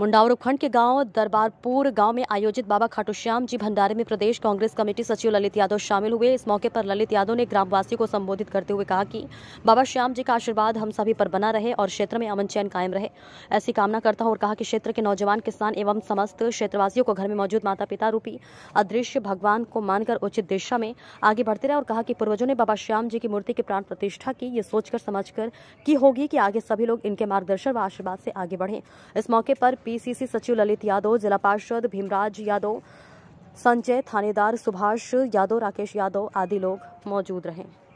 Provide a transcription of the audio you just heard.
मुंडावर उपखंड के गांव दरबारपुर गांव में आयोजित बाबा श्याम जी भंडारे में प्रदेश कांग्रेस कमेटी सचिव ललित यादव शामिल हुए इस मौके पर ललित यादव ने ग्रामवासियों को संबोधित करते हुए कहा कि बाबा श्याम जी का आशीर्वाद हम सभी पर बना रहे और क्षेत्र में अमन चैन कायम रहे ऐसी कामना करता हूं और कहा कि क्षेत्र के नौजवान किसान एवं समस्त क्षेत्रवासियों को घर में मौजूद माता पिता रूपी अदृश्य भगवान को मानकर उचित दिशा में आगे बढ़ते रहे और कहा कि पूर्वजों ने बाबा श्याम जी की मूर्ति की प्राण प्रतिष्ठा की ये सोचकर समझ की होगी कि आगे सभी लोग इनके मार्गदर्शन व आशीर्वाद से आगे बढ़े इस मौके पर पीसीसी सचिव ललित यादव जिला पार्षद भीमराज यादव संजय थानेदार सुभाष यादव राकेश यादव आदि लोग मौजूद रहे